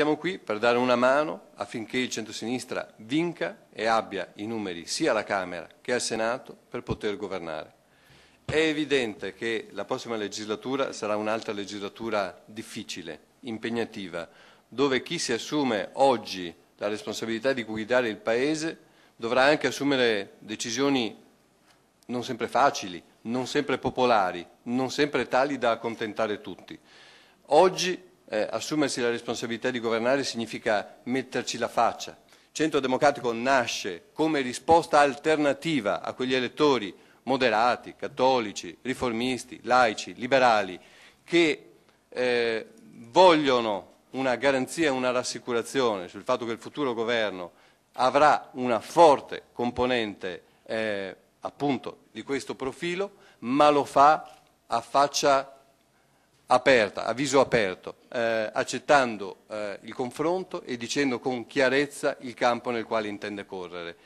siamo qui per dare una mano affinché il centrosinistra vinca e abbia i numeri sia alla Camera che al Senato per poter governare. È evidente che la prossima legislatura sarà un'altra legislatura difficile, impegnativa, dove chi si assume oggi la responsabilità di guidare il Paese dovrà anche assumere decisioni non sempre facili, non sempre popolari, non sempre tali da accontentare tutti. Oggi eh, assumersi la responsabilità di governare significa metterci la faccia. Il Centro Democratico nasce come risposta alternativa a quegli elettori moderati, cattolici, riformisti, laici, liberali, che eh, vogliono una garanzia, una rassicurazione sul fatto che il futuro governo avrà una forte componente eh, appunto di questo profilo, ma lo fa a faccia aperta, a viso aperto, eh, accettando eh, il confronto e dicendo con chiarezza il campo nel quale intende correre.